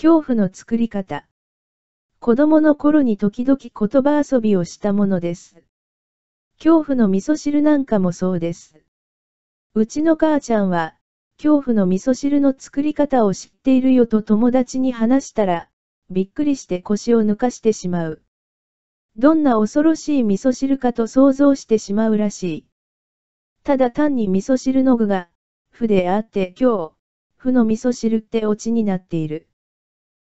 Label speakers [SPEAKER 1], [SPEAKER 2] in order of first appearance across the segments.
[SPEAKER 1] 恐怖の作り方。子供の頃に時々言葉遊びをしたものです。恐怖の味噌汁なんかもそうです。うちの母ちゃんは、恐怖の味噌汁の作り方を知っているよと友達に話したら、びっくりして腰を抜かしてしまう。どんな恐ろしい味噌汁かと想像してしまうらしい。ただ単に味噌汁の具が、負であって今日、負の味噌汁ってオチになっている。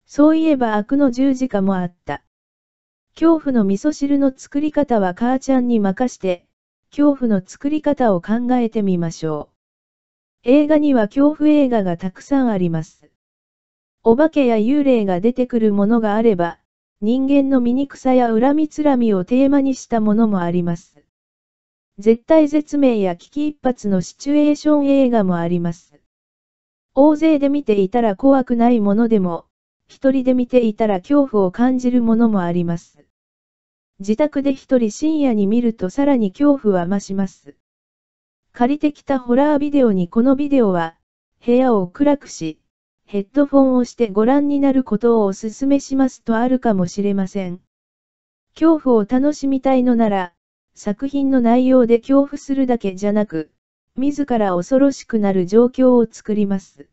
[SPEAKER 1] そういえば悪の十字架もあった。恐怖の味噌汁の作り方は母ちゃんに任して、恐怖の作り方を考えてみましょう。映画には恐怖映画がたくさんあります。お化けや幽霊が出てくるものがあれば、人間の醜さや恨みつらみをテーマにしたものもあります。絶対絶命や危機一髪のシチュエーション映画もあります。大勢で見ていたら怖くないものでも、一人で見ていたら恐怖を感じるものもあります。自宅で一人深夜に見るとさらに恐怖は増します。借りてきたホラービデオにこのビデオは、部屋を暗くし、ヘッドフォンをしてご覧になることをお勧めしますとあるかもしれません。恐怖を楽しみたいのなら、作品の内容で恐怖するだけじゃなく、自ら恐ろしくなる状況を作ります。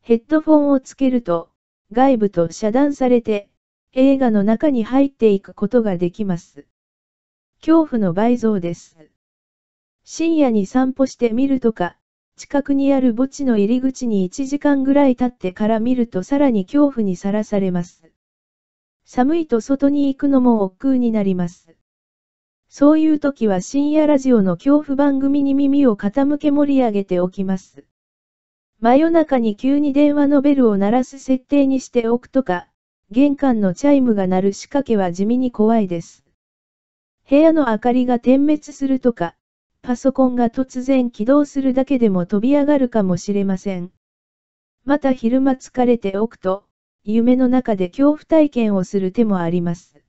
[SPEAKER 1] ヘッドフォンをつけると、外部と遮断されて、映画の中に入っていくことができます。恐怖の倍増です。深夜に散歩してみるとか、近くにある墓地の入り口に1時間ぐらい経ってから見るとさらに恐怖にさらされます。寒いと外に行くのも億劫になります。そういう時は深夜ラジオの恐怖番組に耳を傾け盛り上げておきます。真夜中に急に電話のベルを鳴らす設定にしておくとか、玄関のチャイムが鳴る仕掛けは地味に怖いです。部屋の明かりが点滅するとか、パソコンが突然起動するだけでも飛び上がるかもしれません。また昼間疲れておくと、夢の中で恐怖体験をする手もあります。